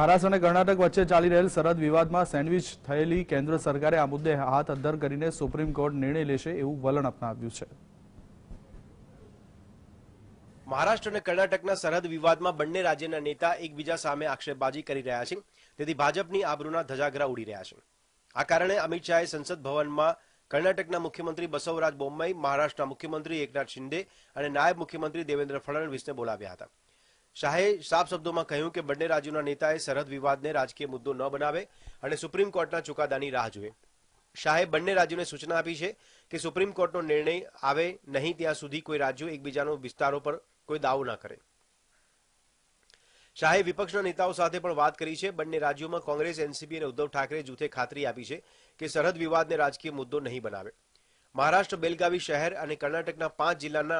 મહારાષ્ટ્ર અને કર્ણાટક વચ્ચે ચાલી રહેલ સરહદ વિવાદમાં સેન્ડવિચ થયેલી કેન્દ્ર સરકારે આ મુદ્દે હાથ અદ્ધર કરીને સુપ્રીમ કોર્ટ નિર્ણય લેશે એવું વલણ અપનાવ્યું છે મહારાષ્ટ્ર અને કર્ણાટકના સરહદ વિવાદમાં બંને રાજ્યના નેતા એકબીજા સામે આક્ષેપબાજી કરી રહ્યા છે તેથી ભાજપની આબરૂના ધજાગરા ઉડી રહ્યા છે આ કારણે અમિત શાહે સંસદ ભવનમાં કર્ણાટકના મુખ્યમંત્રી બસવરાજ બોમ્મઈ મહારાષ્ટ્રના મુખ્યમંત્રી એકનાથ શિંદે અને નાયબ મુખ્યમંત્રી દેવેન્દ્ર ફડણવીસને બોલાવ્યા હતા શાહે સાફ શબ્દોમાં કહ્યું કે બંને રાજ્યોના નેતાએ સરહદ વિવાદને રાજકીય મુદ્દો ન બનાવે અને સુપ્રીમ કોર્ટના ચુકાદાની રાહ જોવે શાહે બંને રાજ્યોને સૂચના આપી છે કે સુપ્રીમ કોર્ટનો નિર્ણય આવે નહીં ત્યાં સુધી કોઈ રાજ્યો એકબીજાનો વિસ્તારો પર કોઈ દાવો ના કરે શાહે વિપક્ષના નેતાઓ સાથે પણ વાત કરી છે બંને રાજ્યોમાં કોંગ્રેસ એનસીપી અને ઉદ્ધવ ઠાકરે જૂથે ખાતરી આપી છે કે સરહદ વિવાદને રાજકીય મુદ્દો નહીં બનાવે મહારાષ્ટ્ર બેલગાવી શહેર અને કર્ણાટકના પાંચ જિલ્લાના